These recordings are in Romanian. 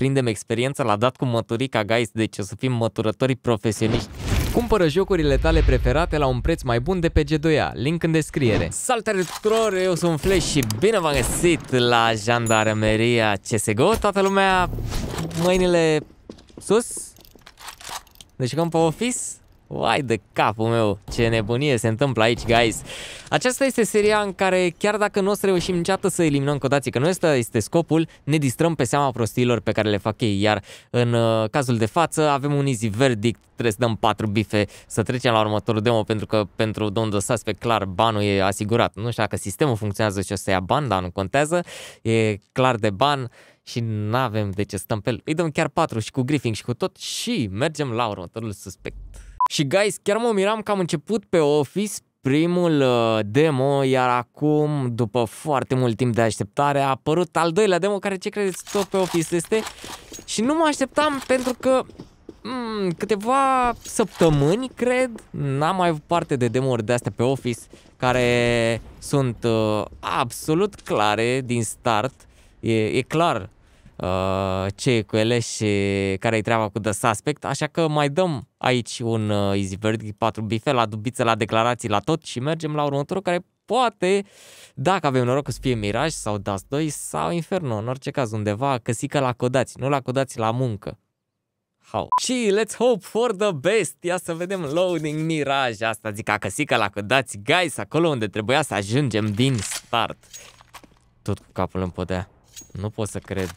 prindem experiența, la dat cu măturica, guys, deci o să fim măturători profesioniști. Cumpără jocurile tale preferate la un preț mai bun de pe G2A, link în descriere. Salutare tuturor, eu sunt Flash și bine v-am găsit la Jandarmeria CSGO. Toată lumea, mâinile sus, deci cam pe office. Vai de capul meu, ce nebunie se întâmplă aici, guys! Aceasta este seria în care, chiar dacă nu o să reușim niciodată să eliminăm codații, că nu este, este scopul, ne distrăm pe seama prostiilor pe care le fac ei, iar în uh, cazul de față avem un easy verdict, trebuie să dăm 4 bife, să trecem la următorul demo, pentru că pentru domnul pe clar, banul e asigurat. Nu știu dacă sistemul funcționează și o să ia ban, dar nu contează, e clar de ban și nu avem de ce stăm pe el. Îi dăm chiar 4 și cu griffing și cu tot și mergem la următorul suspect. Și guys, chiar mă miram că am început pe Office primul uh, demo, iar acum, după foarte mult timp de așteptare, a apărut al doilea demo, care ce credeți tot pe Office este. Și nu mă așteptam pentru că mm, câteva săptămâni, cred, n-am mai avut parte de demo-uri de astea pe Office, care sunt uh, absolut clare din start. E, e clar Uh, ce e cu ele și care-i treaba cu The Suspect, așa că mai dăm aici un uh, Easy Verdict 4 bife la dubiță, la declarații, la tot și mergem la următorul care poate, dacă avem noroc să fie Miraj sau Dust 2 sau Inferno, în orice caz undeva, căsică la codați, nu la codați la muncă. How? Și let's hope for the best. Ia să vedem loading miraj. Asta zic a căsică la codați, Guys, acolo unde trebuia să ajungem din start. Tot cu capul în podea. Nu pot să cred.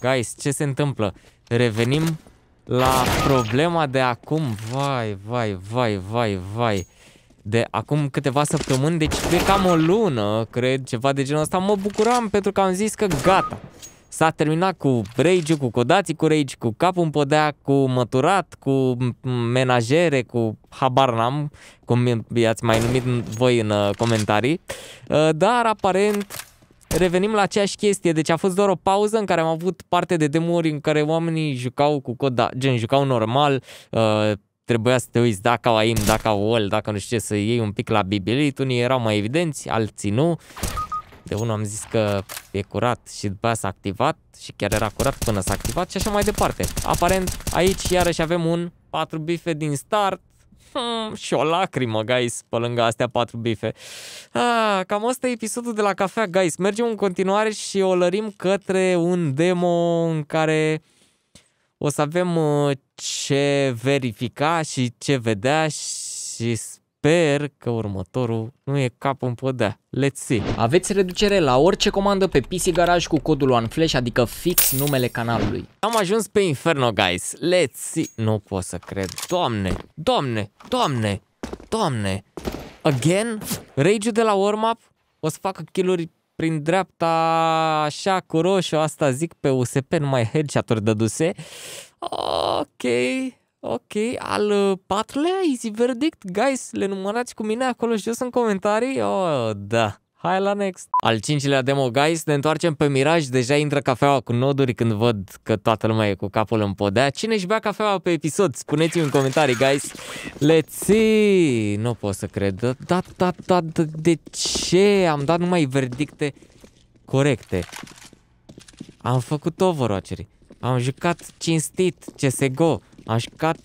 Guys, ce se întâmplă? Revenim la problema de acum. Vai, vai, vai, vai, vai. De acum câteva săptămâni, deci de cam o lună, cred, ceva de genul ăsta, mă bucuram pentru că am zis că gata. S-a terminat cu rage cu codații cu rage, cu capul în podea, cu măturat, cu menajere, cu habar n-am, cum i-ați mai numit voi în uh, comentarii. Uh, dar aparent revenim la aceeași chestie. Deci a fost doar o pauză în care am avut parte de demuri în care oamenii jucau cu da, gen jucau normal, uh, trebuia să te uiți dacă aim, dacă all, dacă nu știu ce, să iei un pic la bibilit. Unii erau mai evidenți, alții nu. De unul am zis că e curat și după aia s-a activat și chiar era curat până s-a activat și așa mai departe. Aparent aici iarăși avem un 4 bife din start, Hmm. și o lacrimă, guys, pe lângă astea patru bife. Ah, cam asta e episodul de la cafea, guys. Mergem în continuare și o lărim către un demo în care o să avem uh, ce verifica și ce vedea și sper că următorul nu e cap în podea. Let's see. Aveți reducere la orice comandă pe PC Garage cu codul OneFlash, adică fix numele canalului. Am ajuns pe Inferno, guys. Let's see. Nu pot să cred. Doamne, doamne, doamne, doamne. Again? rage de la warm-up? O să facă kill prin dreapta așa cu roșu, asta zic pe USP, numai headshot-uri dăduse. Ok, Ok, al uh, patrulea Easy Verdict. Guys, le numărați cu mine acolo jos în comentarii? Oh, da. Hai la next! Al cincilea demo, guys, ne întoarcem pe Miraj, deja intră cafeaua cu noduri când văd că toată lumea e cu capul în podea. Cine își bea cafeaua pe episod? Spuneți-mi în comentarii, guys. Let's see! Nu pot să cred. Da, da, da, da, de ce? Am dat numai verdicte corecte. Am făcut overwatch -uri. Am jucat cinstit CSGO. A jucat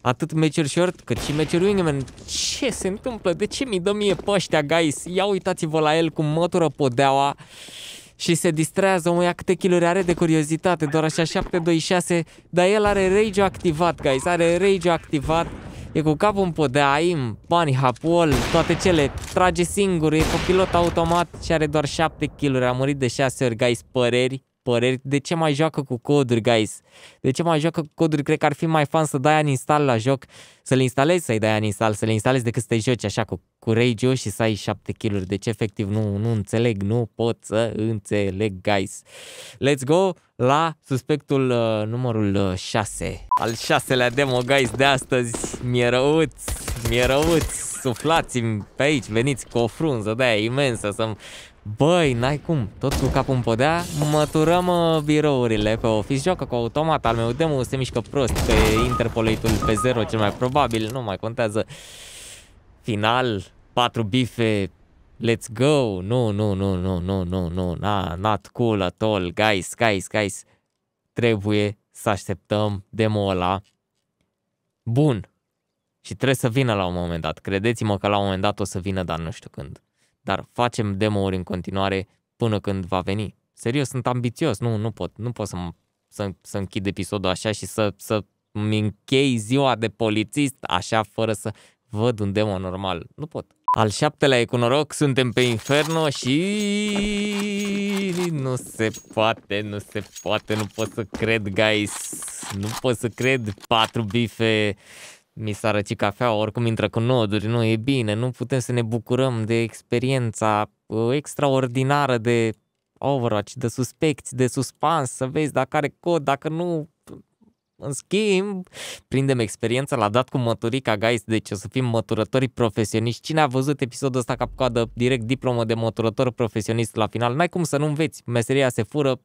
atât meciuri Short cât și meciuri Wingman. Ce se întâmplă? De ce mi dă mie pe ăștia, guys? Ia uitați-vă la el cum mătură podeaua și se distrează, mă, ia câte kill-uri are de curiozitate, doar așa 6, dar el are rage activat, guys, are rage activat, e cu capul în podea, aim, bani, hapul, toate cele, trage singur, e cu pilot automat și are doar 7 kiluri, a murit de 6 ori, guys, păreri păreri, de ce mai joacă cu coduri, guys? De ce mai joacă cu coduri? Cred că ar fi mai fan să dai un install la joc, să le instalezi, să-i dai un install, să le instalezi decât să te joci așa cu, cu rage și să ai 7 kg De Deci, efectiv, nu, nu înțeleg, nu pot să înțeleg, guys. Let's go la suspectul uh, numărul uh, 6. Al șaselea demo, guys, de astăzi. Mierăuți, mierăuți, suflați-mi pe aici, veniți cu o frunză de aia imensă să-mi Băi, n-ai cum, tot cu capul în podea, măturăm uh, birourile pe office, joacă cu automat, al meu demo se mișcă prost pe interpolatul pe 0 cel mai probabil, nu mai contează. Final, 4 bife, let's go, nu, nu, nu, nu, nu, nu, nu, na, not cool at all, guys, guys, guys, trebuie să așteptăm demo ăla. Bun. Și trebuie să vină la un moment dat. Credeți-mă că la un moment dat o să vină, dar nu știu când dar facem demo-uri în continuare până când va veni. Serios, sunt ambițios, nu, nu pot, nu pot să, să, să închid episodul așa și să, să mi închei ziua de polițist așa fără să văd un demo normal. Nu pot. Al șaptelea e cu noroc, suntem pe Inferno și nu se poate, nu se poate, nu pot să cred, guys, nu pot să cred, patru bife, mi s-a răcit cafea, oricum intră cu noduri, nu e bine, nu putem să ne bucurăm de experiența uh, extraordinară de oh, Overwatch, de suspecti de suspans, să vezi dacă are cod, dacă nu, în schimb, prindem experiența, l-a dat cu măturica, guys, deci o să fim măturători profesioniști. Cine a văzut episodul ăsta cap coadă direct diplomă de măturător profesionist la final? N-ai cum să nu înveți, meseria se fură.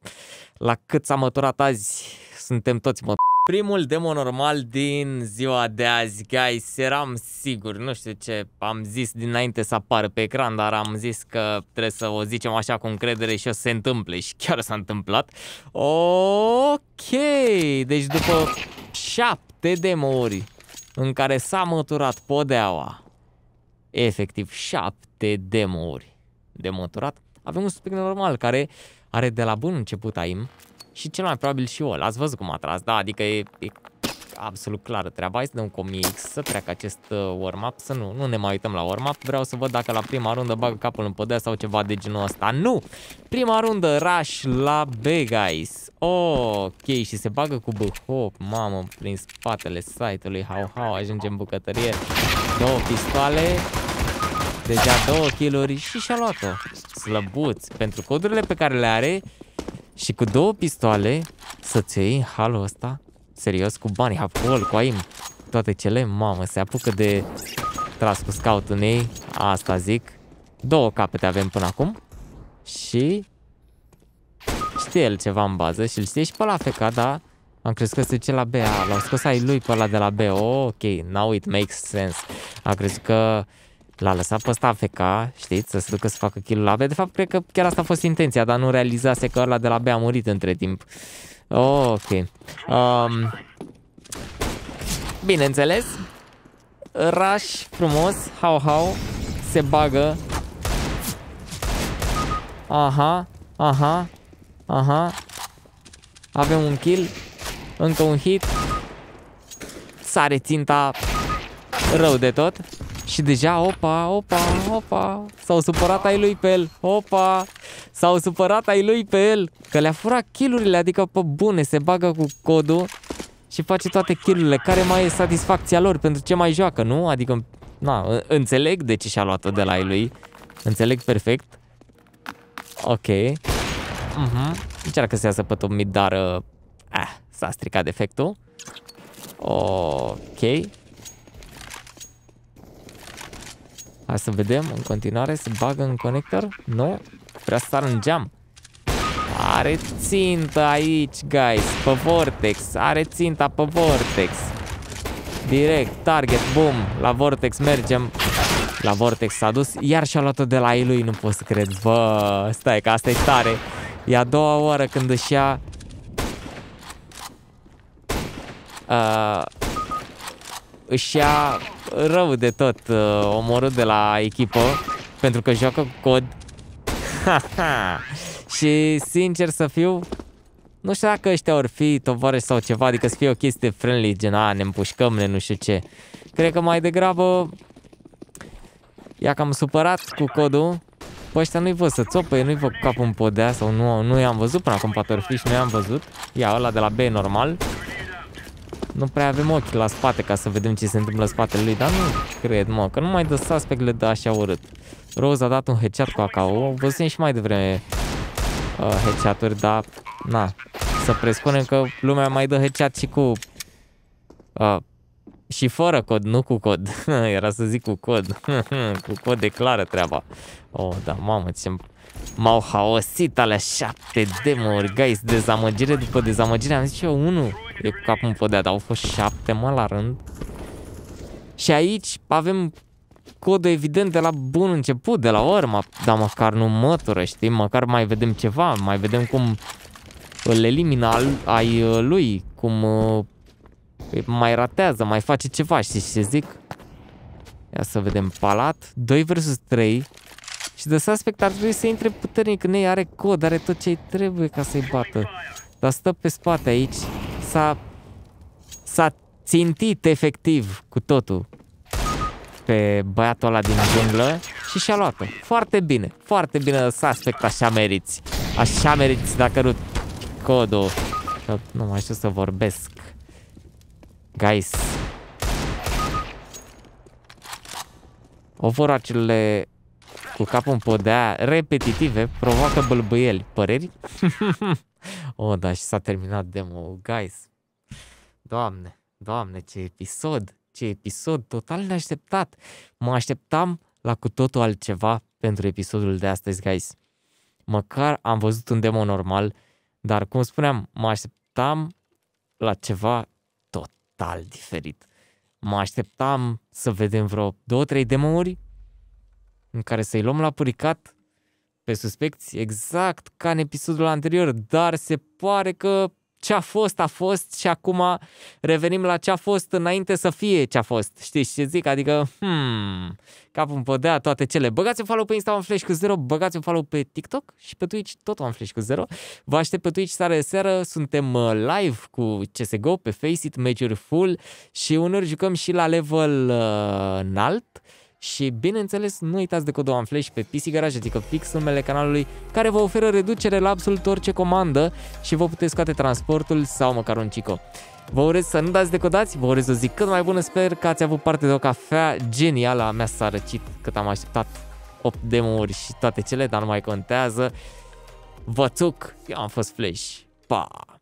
La cât s-a măturat azi, suntem toți măturatori. Primul demo normal din ziua de azi, guys, eram sigur, nu știu ce am zis dinainte să apară pe ecran, dar am zis că trebuie să o zicem așa cu încredere și o să se întâmple și chiar s-a întâmplat. Ok, deci după șapte demo-uri în care s-a măturat podeaua, efectiv șapte demo-uri de măturat, avem un subiect normal care are de la bun început AIM, și cel mai probabil și ăla. Ați văzut cum a tras, da, adică e, e absolut clară treaba. Hai să dăm cu X să treacă acest uh, warm-up, să nu, nu ne mai uităm la warm-up. Vreau să văd dacă la prima rundă bagă capul în podea sau ceva de genul ăsta. Nu! Prima rundă, Rush la B, guys. Oh, ok, și se bagă cu B-Hop, mamă, prin spatele site-ului. How, how, ajunge în bucătărie. Două pistoale, deja două kill-uri și și-a luat-o. Slăbuț, pentru codurile pe care le are, și cu două pistoale să-ți iei halul ăsta, serios, cu bani, hapol, cu aim, toate cele, mamă, se apucă de tras cu scout în ei, asta zic. Două capete avem până acum și știe el ceva în bază și îl știe și pe la feca, da? Am crezut că se duce la B, l-au scos ai lui pe ăla de la B, oh, ok, now it makes sense. Am crezut că L-a lăsat pe ăsta AFK, știți, să se ducă să facă kill la B. De fapt, cred că chiar asta a fost intenția, dar nu realizase că ăla de la B a murit între timp. Oh, ok. Um, bineînțeles, Rush, frumos, hau hau, se bagă. Aha, aha, aha. Avem un kill, încă un hit. Sare ținta rău de tot. Și deja, opa, opa, opa, s-au supărat ai lui pe el, opa, s-au supărat ai lui pe el, că le-a furat kill adică pe bune, se bagă cu codul și face toate kill care mai e satisfacția lor, pentru ce mai joacă, nu? Adică, na, înțeleg de ce și-a luat-o de la ei lui, înțeleg perfect. Ok. Uh-huh. Încearcă să iasă pe top mid, dar, ah, s-a stricat defectul. Ok. Hai să vedem în continuare. Se bagă în conector? Nu? Vrea să sară în geam. Are țintă aici, guys, pe Vortex. Are ținta pe Vortex. Direct, target, boom. La Vortex mergem. La Vortex s-a dus. Iar și-a luat-o de la ei lui, nu pot să cred. Bă, stai că asta e tare. E a doua oară când își ia... Uh, își ia rău de tot, uh, omorât de la echipă, pentru că joacă cod. și sincer să fiu, nu știu dacă ăștia or fi tovarăși sau ceva, adică să fie o chestie friendly, gen, a, ne împușcăm, ne nu știu ce. Cred că mai degrabă, ia că am supărat cu codul, Păi ăștia nu-i văd să țopă, nu-i văd capul în podea sau nu, nu i-am văzut până acum, poate fi și nu i-am văzut. Ia ăla de la B normal. Nu prea avem ochi la spate ca să vedem ce se întâmplă spatele lui, dar nu cred, mă, că nu mai dă suspect le dă așa urât. Rose a dat un headshot cu AKO, văzusem și mai devreme uh, headshot-uri, dar, na, să presupunem că lumea mai dă headshot și cu uh, și fără cod, nu cu cod. Era să zic cu cod. cu cod clară treaba. Oh, da, mamă, ce M-au haosit alea șapte demuri, guys, dezamăgire după dezamăgire. Am zis eu, unul e cu capul în podea, dar au fost șapte, mă, la rând. Și aici avem codul evident de la bun început, de la urmă, dar măcar nu mătură, știi? Măcar mai vedem ceva, mai vedem cum îl elimina al, ai uh, lui, cum uh, mai ratează, mai face ceva, știi ce zic? Ia să vedem, palat, 2 versus 3 și de suspect ar trebui să intre puternic în ei, are cod, are tot ce trebuie ca să-i bată. Dar stă pe spate aici, s-a... s-a țintit efectiv cu totul pe băiatul ăla din junglă și și-a luat-o. Foarte bine, foarte bine suspect, așa meriți. Așa meriți dacă nu codul. Nu mai știu să vorbesc. Guys. Ovoracelele cu capul în podea, repetitive, provoacă bălbâieli. Păreri? oh, da, și s-a terminat demo guys. Doamne, doamne, ce episod, ce episod total neașteptat. Mă așteptam la cu totul altceva pentru episodul de astăzi, guys. Măcar am văzut un demo normal, dar cum spuneam, mă așteptam la ceva total diferit. Mă așteptam să vedem vreo două, trei demouri în care să-i luăm la puricat pe suspecți exact ca în episodul anterior, dar se pare că ce a fost, a fost și acum revenim la ce a fost înainte să fie ce a fost. Știi ce zic? Adică, hmm, cap în pădea, toate cele. Băgați un follow pe Insta Flash cu zero, băgați un follow pe TikTok și pe Twitch tot am Flash cu zero. Vă aștept pe Twitch seara de seară, suntem uh, live cu CSGO pe Faceit, major full și uneori jucăm și la level uh, înalt. Uh, și bineînțeles, nu uitați de codul AMFLASH pe PC Garage, adică fix numele canalului, care vă oferă reducere la absolut orice comandă și vă puteți scoate transportul sau măcar un cico. Vă urez să nu dați decodați, vă urez o zi cât mai bună, sper că ați avut parte de o cafea genială, a mea s-a răcit cât am așteptat 8 demo-uri și toate cele, dar nu mai contează. Vă țuc, eu am fost Flash, pa!